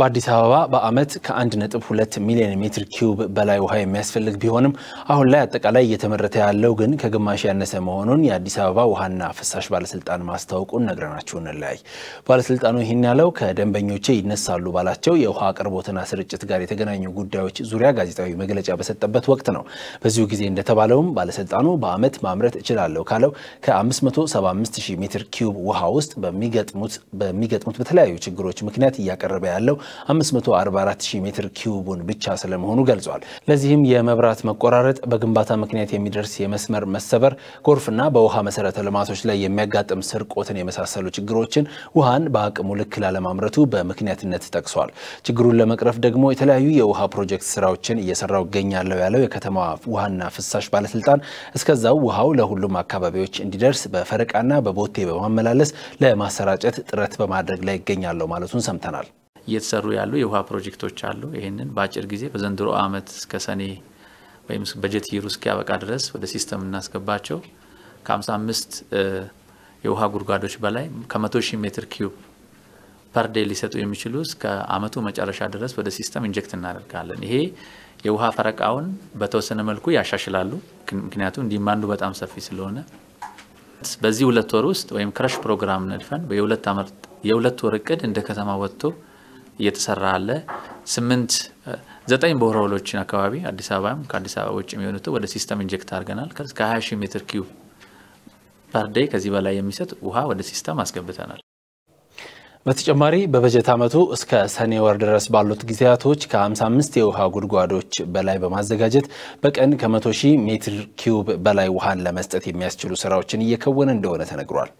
በአዲስ አበባ በአመት ከ1.2 ሚሊዮን ሜትር ኪዩብ በላይ ውሃ የሚያስፈልግ ቢሆንም አሁን ላይ አጠቃላይ እየተመረተ ያለው ግን ከግማሽ ያነሰ መሆኑን የአዲስ አበባ ውሃና ፍሳሽ ባለስልጣን ማስታወቁን ነግረናችሁ እንለያይ። ባለስልጣኑ ይህን ያለው ከደንበኞቼ ይነሳሉ ባላቸው የውሃ አቅርቦትና ስርጭት ጋር የተገናኙ ጉዳዮች ዙሪያ ጋዜጣዊ መግለጫ በሰጠበት ወቅት ነው። በዚሁ ጊዜ እንደተባለውም ባለስልጣኑ በአመት ማምረት እችላለሁ ካለው ከ575 ሜትር ኪዩብ ውሃ ውስጥ በሚገጥሙት በተለያዩ ችግሮች ምክንያት እያቀረበ ያለው 544000 ሜትር ኪዩቡን ብቻ ስለመሆኑ ገልጿል። ለዚህም የመብራት መቆራረጥ፣ በግንባታ ምክንያት የሚደርስ የመስመር መሰበር፣ ጎርፍና በውሃ መሰረተ ልማቶች ላይ የሚያጋጥም ስርቆትን የመሳሰሉ ችግሮችን ውሃን በአቅሙ ልክ ላለማምረቱ በምክንያትነት ጠቅሷል። ችግሩን ለመቅረፍ ደግሞ የተለያዩ የውሃ ፕሮጀክት ስራዎችን እየሰራው ይገኛለሁ ያለው የከተማ ውሃና ፍሳሽ ባለስልጣን እስከዛው ውሃው ለሁሉም አካባቢዎች እንዲደርስ በፈረቃና በቦቴ በማመላለስ ለማሰራጨት ጥረት በማድረግ ላይ ይገኛለሁ ማለቱን ሰምተናል። እየተሰሩ ያሉ የውሃ ፕሮጀክቶች አሉ። ይህንን በአጭር ጊዜ በዘንድሮ አመት እስከ ሰኔ ወይም በጀት ይሩ እስኪያበቃ ድረስ ወደ ሲስተም እናስገባቸው ከ55 የውሃ ጉድጓዶች በላይ ከ100 ሺህ ሜትር ኪዩብ ፐርዴ ሊሰጡ የሚችሉ እስከ አመቱ መጨረሻ ድረስ ወደ ሲስተም ኢንጀክት እናደርጋለን። ይሄ የውሃ ፈረቃውን በተወሰነ መልኩ ያሻሽላሉ። ምክንያቱም ዲማንዱ በጣም ሰፊ ስለሆነ በዚህ ሁለት ወር ውስጥ ወይም ክረሽ ፕሮግራም ነድፈን የሁለት ወር እቅድ እንደ ከተማ ወጥቶ እየተሰራ አለ። ስምንት ዘጠኝ ቦርሆሎችን አካባቢ አዲስ አበባም ከአዲስ አበባ ውጭ የሚሆኑት ወደ ሲስተም ኢንጀክት አድርገናል። ከ20 ሺህ ሜትር ኪዩብ ፐርዴይ ከዚህ በላይ የሚሰጥ ውሃ ወደ ሲስተም አስገብተናል። በተጨማሪ በበጀት ዓመቱ እስከ ሰኔ ወር ድረስ ባሉት ጊዜያቶች ከ55 የውሃ ጉድጓዶች በላይ በማዘጋጀት በቀን ከ100 ሺህ ሜትር ኪዩብ በላይ ውሃን ለመስጠት የሚያስችሉ ስራዎችን እየከወነ እንደሆነ ተነግሯል።